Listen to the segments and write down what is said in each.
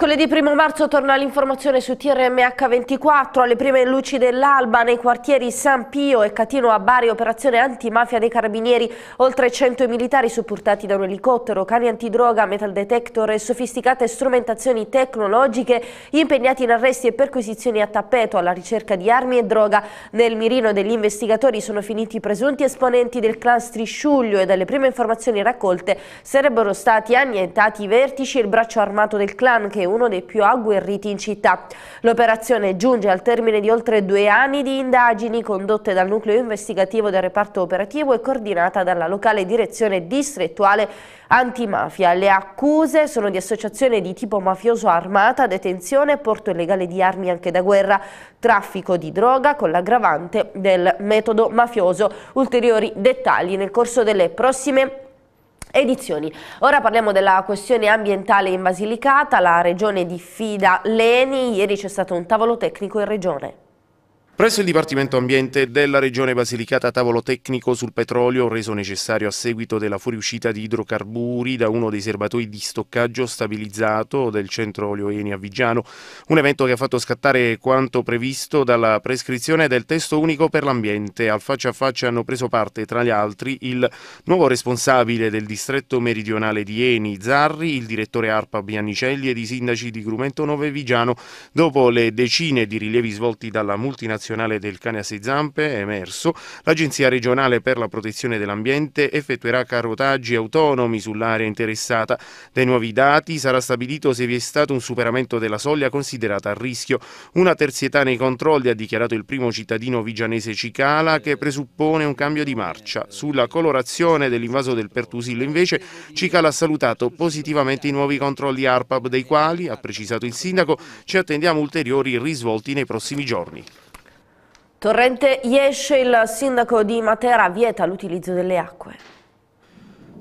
Mercoledì 1 marzo torna l'informazione su TRMH24 alle prime luci dell'alba nei quartieri San Pio e Catino a Bari, operazione antimafia dei carabinieri, oltre 100 militari supportati da un elicottero, cani antidroga, metal detector e sofisticate strumentazioni tecnologiche impegnati in arresti e perquisizioni a tappeto alla ricerca di armi e droga. Nel mirino degli investigatori sono finiti i presunti esponenti del clan Strisciuglio e dalle prime informazioni raccolte sarebbero stati annientati i vertici e il braccio armato del clan che uno dei più agguerriti in città. L'operazione giunge al termine di oltre due anni di indagini condotte dal nucleo investigativo del reparto operativo e coordinata dalla locale direzione distrettuale antimafia. Le accuse sono di associazione di tipo mafioso armata, detenzione, porto illegale di armi anche da guerra, traffico di droga con l'aggravante del metodo mafioso. Ulteriori dettagli nel corso delle prossime Edizioni. Ora parliamo della questione ambientale in Basilicata, la regione diffida Leni, ieri c'è stato un tavolo tecnico in regione. Presso il Dipartimento Ambiente della Regione Basilicata tavolo tecnico sul petrolio reso necessario a seguito della fuoriuscita di idrocarburi da uno dei serbatoi di stoccaggio stabilizzato del centro Olio Olioeni a Vigiano, un evento che ha fatto scattare quanto previsto dalla prescrizione del testo unico per l'ambiente. Al faccia a faccia hanno preso parte tra gli altri il nuovo responsabile del distretto meridionale di Eni, Zarri, il direttore ARPA Biannicelli ed i sindaci di Grumento 9 Vigiano dopo le decine di rilievi svolti dalla multinazionale nazionale del cane a sei zampe è emerso, l'Agenzia regionale per la protezione dell'ambiente effettuerà carotaggi autonomi sull'area interessata. Dai nuovi dati sarà stabilito se vi è stato un superamento della soglia considerata a rischio. Una terzietà nei controlli ha dichiarato il primo cittadino vigianese Cicala che presuppone un cambio di marcia. Sulla colorazione dell'invaso del Pertusillo invece Cicala ha salutato positivamente i nuovi controlli ARPAB dei quali, ha precisato il sindaco, ci attendiamo ulteriori risvolti nei prossimi giorni. Torrente Iesce, il sindaco di Matera vieta l'utilizzo delle acque.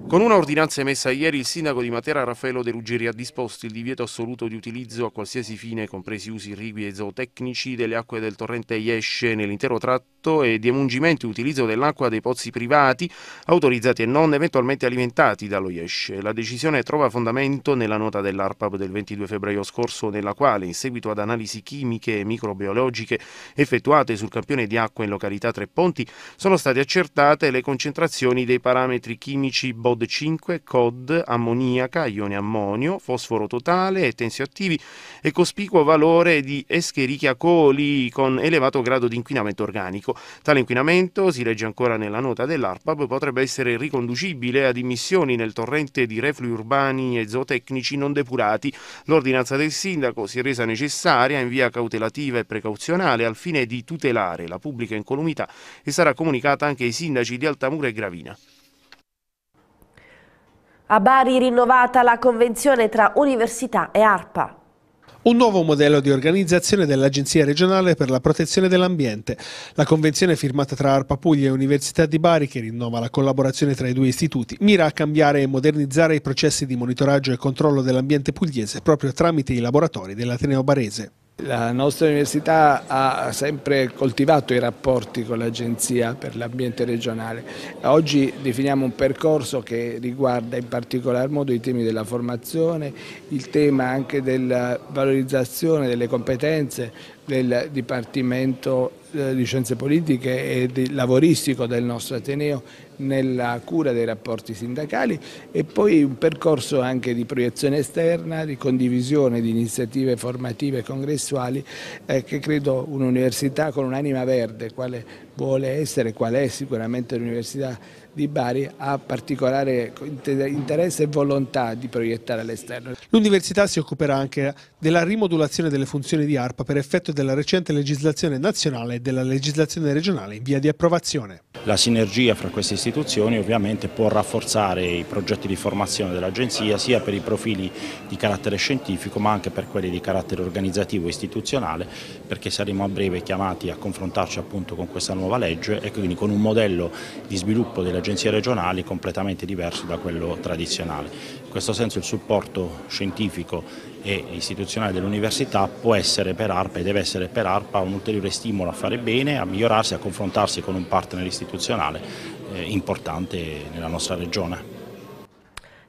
Con una ordinanza emessa ieri, il sindaco di Matera Raffaello De Ruggeri ha disposto il divieto assoluto di utilizzo a qualsiasi fine, compresi usi irrigui e zootecnici, delle acque del torrente Iesce nell'intero tratto e di emungimento e utilizzo dell'acqua dei pozzi privati, autorizzati e non eventualmente alimentati dallo Iesce. La decisione trova fondamento nella nota dell'ARPAB del 22 febbraio scorso, nella quale, in seguito ad analisi chimiche e microbiologiche effettuate sul campione di acqua in località Tre Ponti, sono state accertate le concentrazioni dei parametri chimici bod COD 5, COD, ammoniaca, ione ammonio, fosforo totale, e tensioattivi e cospicuo valore di Escherichia coli con elevato grado di inquinamento organico. Tale inquinamento, si legge ancora nella nota dell'ARPAB, potrebbe essere riconducibile ad immissioni nel torrente di reflui urbani e zootecnici non depurati. L'ordinanza del sindaco si è resa necessaria in via cautelativa e precauzionale al fine di tutelare la pubblica incolumità e sarà comunicata anche ai sindaci di Altamura e Gravina. A Bari rinnovata la convenzione tra università e ARPA. Un nuovo modello di organizzazione dell'Agenzia regionale per la protezione dell'ambiente. La convenzione firmata tra ARPA Puglia e Università di Bari, che rinnova la collaborazione tra i due istituti, mira a cambiare e modernizzare i processi di monitoraggio e controllo dell'ambiente pugliese proprio tramite i laboratori dell'Ateneo Barese. La nostra università ha sempre coltivato i rapporti con l'Agenzia per l'Ambiente regionale. Oggi definiamo un percorso che riguarda in particolar modo i temi della formazione, il tema anche della valorizzazione delle competenze del Dipartimento di eh, Scienze Politiche e di lavoristico del nostro Ateneo nella cura dei rapporti sindacali e poi un percorso anche di proiezione esterna, di condivisione di iniziative formative e congressuali eh, che credo un'università con un'anima verde, quale vuole essere, qual è sicuramente l'Università di Bari, ha particolare interesse e volontà di proiettare all'esterno. L'Università si occuperà anche della rimodulazione delle funzioni di ARPA per effetto della recente legislazione nazionale e della legislazione regionale in via di approvazione. La sinergia fra queste istituzioni ovviamente può rafforzare i progetti di formazione dell'Agenzia sia per i profili di carattere scientifico ma anche per quelli di carattere organizzativo e istituzionale perché saremo a breve chiamati a confrontarci appunto con questa nuova legge e quindi con un modello di sviluppo delle agenzie regionali completamente diverso da quello tradizionale questo senso il supporto scientifico e istituzionale dell'università può essere per ARPA e deve essere per ARPA un ulteriore stimolo a fare bene, a migliorarsi, a confrontarsi con un partner istituzionale eh, importante nella nostra regione.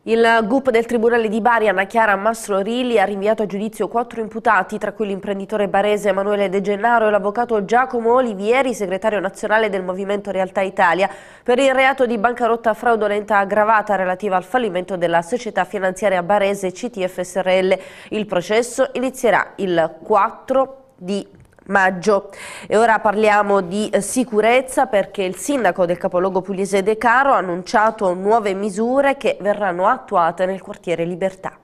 Il GUP del Tribunale di Bari, Anna Chiara Mastrorilli, ha rinviato a giudizio quattro imputati, tra cui l'imprenditore barese Emanuele De Gennaro e l'avvocato Giacomo Olivieri, segretario nazionale del Movimento Realtà Italia, per il reato di bancarotta fraudolenta aggravata relativa al fallimento della società finanziaria barese CTFSRL. Il processo inizierà il 4 di maggio. E ora parliamo di eh, sicurezza perché il sindaco del capoluogo pugliese De Caro ha annunciato nuove misure che verranno attuate nel quartiere Libertà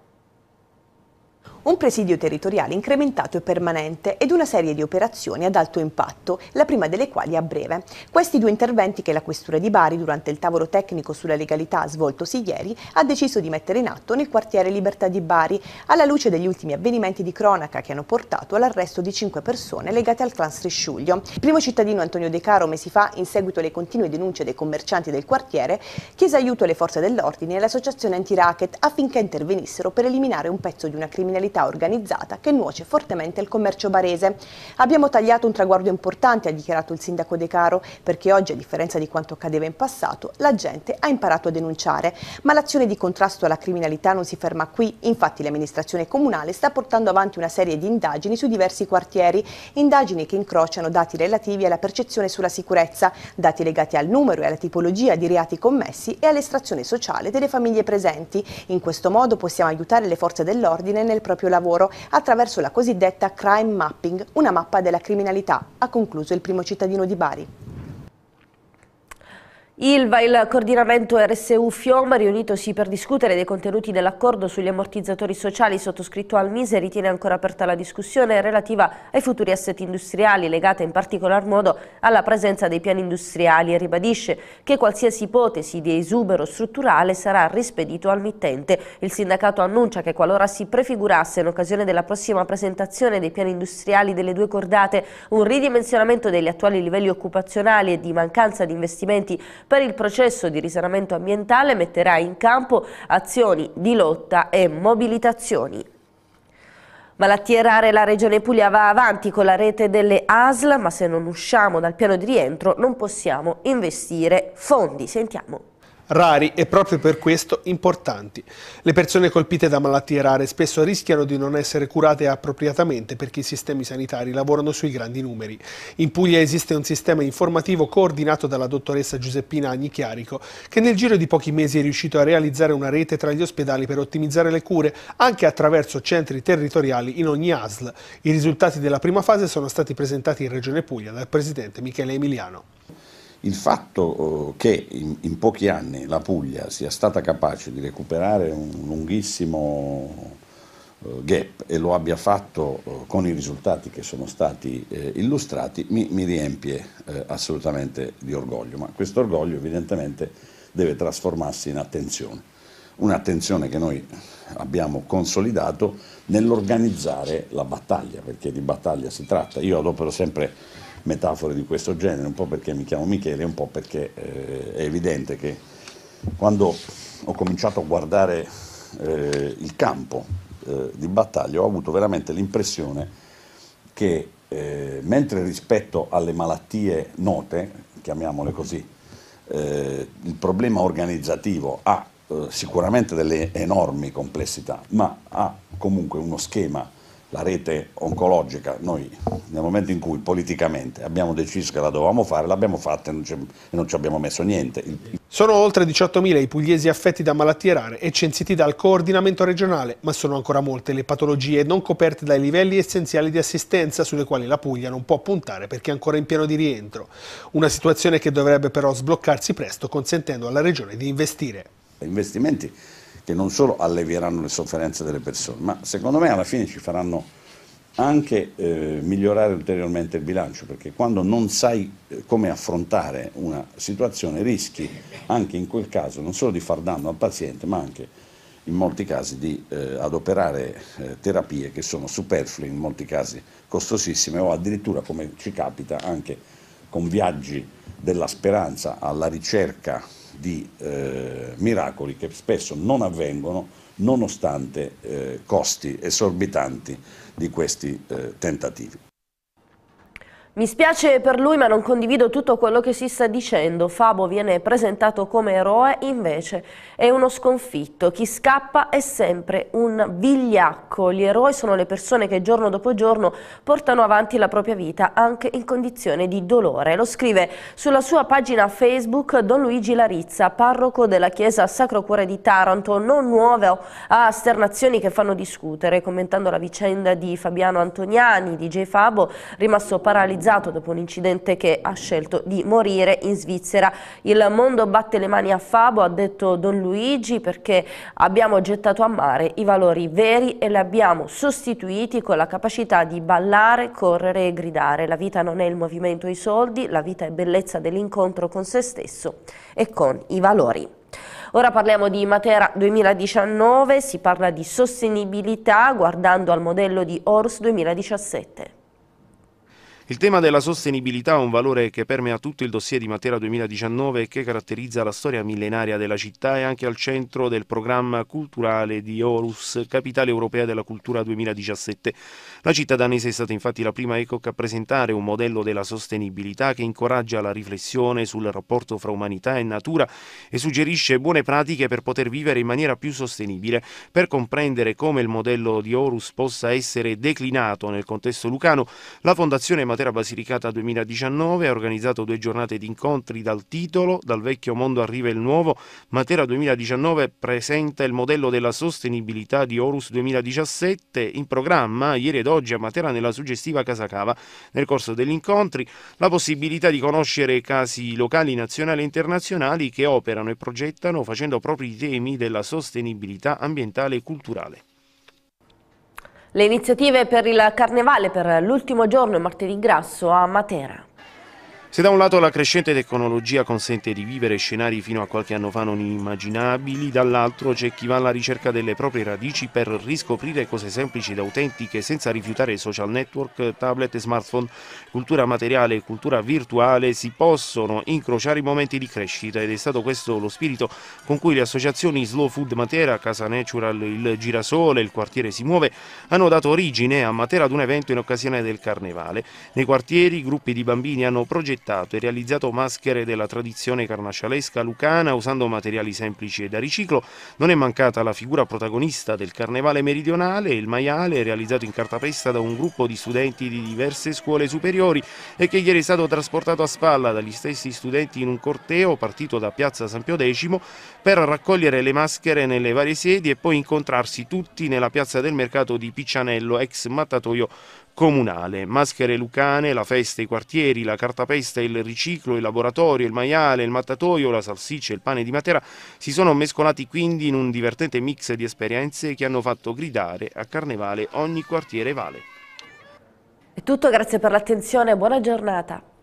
un presidio territoriale incrementato e permanente ed una serie di operazioni ad alto impatto, la prima delle quali a breve. Questi due interventi che la Questura di Bari, durante il tavolo tecnico sulla legalità svoltosi ieri, ha deciso di mettere in atto nel quartiere Libertà di Bari, alla luce degli ultimi avvenimenti di cronaca che hanno portato all'arresto di cinque persone legate al clan Strisciuglio. Il primo cittadino Antonio De Caro mesi fa, in seguito alle continue denunce dei commercianti del quartiere, chiese aiuto alle forze dell'ordine e all'associazione anti-racket affinché intervenissero per eliminare un pezzo di una criminalità criminalità organizzata che nuoce fortemente al commercio barese. Abbiamo tagliato un traguardo importante, ha dichiarato il sindaco De Caro, perché oggi, a differenza di quanto accadeva in passato, la gente ha imparato a denunciare. Ma l'azione di contrasto alla criminalità non si ferma qui, infatti l'amministrazione comunale sta portando avanti una serie di indagini su diversi quartieri, indagini che incrociano dati relativi alla percezione sulla sicurezza, dati legati al numero e alla tipologia di reati commessi e all'estrazione sociale delle famiglie presenti. In questo modo possiamo aiutare le forze dell'ordine nel proprio proprio lavoro attraverso la cosiddetta crime mapping, una mappa della criminalità, ha concluso il primo cittadino di Bari. Ilva, il coordinamento RSU Fiom, riunitosi per discutere dei contenuti dell'accordo sugli ammortizzatori sociali sottoscritto al Mise, ritiene ancora aperta la discussione relativa ai futuri assetti industriali, legata in particolar modo alla presenza dei piani industriali e ribadisce che qualsiasi ipotesi di esubero strutturale sarà rispedito al mittente. Il sindacato annuncia che qualora si prefigurasse in occasione della prossima presentazione dei piani industriali delle due cordate un ridimensionamento degli attuali livelli occupazionali e di mancanza di investimenti per il processo di risanamento ambientale metterà in campo azioni di lotta e mobilitazioni. Malattie rare, la Regione Puglia va avanti con la rete delle ASL, ma se non usciamo dal piano di rientro non possiamo investire fondi. Sentiamo rari e proprio per questo importanti. Le persone colpite da malattie rare spesso rischiano di non essere curate appropriatamente perché i sistemi sanitari lavorano sui grandi numeri. In Puglia esiste un sistema informativo coordinato dalla dottoressa Giuseppina Agnichiarico che nel giro di pochi mesi è riuscito a realizzare una rete tra gli ospedali per ottimizzare le cure anche attraverso centri territoriali in ogni ASL. I risultati della prima fase sono stati presentati in Regione Puglia dal presidente Michele Emiliano. Il fatto oh, che in, pochi anni la Puglia sia stata capace di recuperare un lunghissimo oh, gap e lo abbia fatto oh, con i risultati che sono stati eh, illustrati mi, riempie eh, assolutamente di orgoglio, ma questo orgoglio evidentemente deve trasformarsi in attenzione, un'attenzione che noi abbiamo consolidato nell'organizzare la battaglia, perché di battaglia si tratta. Io adopero sempre metafore di questo genere, un po' perché mi chiamo Michele, un po' perché eh, è evidente che quando ho cominciato a guardare eh, il campo eh, di battaglia ho avuto veramente l'impressione che eh, mentre rispetto alle malattie note, chiamiamole così, eh, il problema organizzativo ha eh, sicuramente delle enormi complessità, ma ha comunque uno schema la rete oncologica, noi nel momento in cui politicamente abbiamo deciso che la dovevamo fare, l'abbiamo fatta e non ci, abbiamo messo niente. Sono oltre 18.000 i pugliesi affetti da malattie rare e censiti dal coordinamento regionale, ma sono ancora molte le patologie non coperte dai livelli essenziali di assistenza sulle quali la Puglia non può puntare perché è ancora in piano di rientro. Una situazione che dovrebbe però sbloccarsi presto consentendo alla regione di investire. Investimenti che non solo allevieranno le sofferenze delle persone, ma secondo me alla fine ci faranno anche eh, migliorare ulteriormente il bilancio, perché quando non sai eh, come affrontare una situazione rischi anche in quel caso non solo di far danno al paziente, ma anche in molti casi di eh, adoperare eh, terapie che sono superflue, in molti casi costosissime o addirittura come ci capita anche con viaggi della speranza alla ricerca di eh, miracoli che spesso non avvengono nonostante eh, costi esorbitanti di questi eh, tentativi. Mi spiace per lui ma non condivido tutto quello che si sta dicendo. Fabo viene presentato come eroe, invece è uno sconfitto. Chi scappa è sempre un vigliacco. Gli eroi sono le persone che giorno dopo giorno portano avanti la propria vita anche in condizione di dolore. Lo scrive sulla sua pagina Facebook Don Luigi Larizza, parroco della chiesa Sacro Cuore di Taranto, non nuovo a esternazioni che fanno discutere, commentando la vicenda di Fabiano Antoniani, DJ Fabo, rimasto paralizzato alcolizzato dopo un incidente che ha scelto di morire in Svizzera. Il mondo batte le mani a Fabo, ha detto Don Luigi, perché abbiamo gettato a mare i valori veri e li abbiamo sostituiti con la capacità di ballare, correre e gridare. La vita non è il movimento e i soldi, la vita è bellezza dell'incontro con se stesso e con i valori. Ora parliamo di Matera 2019, si parla di sostenibilità guardando al modello di Ors 2017. Il tema della sostenibilità è un valore che permea tutto il dossier di Matera 2019 e che caratterizza la storia millenaria della città e anche al centro del programma culturale di Horus, capitale europea della cultura 2017. La città danese è stata infatti la prima ECOC a presentare un modello della sostenibilità che incoraggia la riflessione sul rapporto fra umanità e natura e suggerisce buone pratiche per poter vivere in maniera più sostenibile. Per comprendere come il modello di Horus possa essere declinato nel contesto lucano, la Fondazione Matera Matera Basilicata 2019, ha organizzato due giornate di incontri dal titolo Dal vecchio mondo arriva il nuovo, Matera 2019 presenta il modello della sostenibilità di Horus 2017 in programma ieri ed oggi a Matera nella suggestiva Casa Cava. Nel corso degli incontri la possibilità di conoscere casi locali, nazionali e internazionali che operano e progettano facendo propri i temi della sostenibilità ambientale e culturale. Le iniziative per il carnevale per l'ultimo giorno martedì grasso a Matera. Se da un lato la crescente tecnologia consente di vivere scenari fino a qualche anno fa non immaginabili, dall'altro c'è chi va alla ricerca delle proprie radici per riscoprire cose semplici ed autentiche senza rifiutare social network, tablet e smartphone. Cultura materiale e cultura virtuale si possono incrociare i momenti di crescita ed è stato questo lo spirito con cui le associazioni Slow Food Matera, Casa Natural, il Girasole, il quartiere si muove hanno dato origine a Matera ad un evento in occasione del Carnevale. Nei quartieri gruppi di bambini hanno progettato progettato e realizzato maschere della tradizione carnascialesca lucana usando materiali semplici e da riciclo. Non è mancata la figura protagonista del Carnevale Meridionale, il maiale realizzato in cartapesta da un gruppo di studenti di diverse scuole superiori e che ieri è stato trasportato a spalla dagli stessi studenti in un corteo partito da Piazza San Pio X per raccogliere le maschere nelle varie sedi e poi incontrarsi tutti nella piazza del mercato di Piccianello, ex mattatoio comunale. Maschere lucane, la festa, i quartieri, la cartapesta, il riciclo, il laboratorio, il maiale, il mattatoio, la salsiccia e il pane di Matera si sono mescolati quindi in un divertente mix di esperienze che hanno fatto gridare a carnevale ogni quartiere vale. È tutto, grazie per l'attenzione e buona giornata.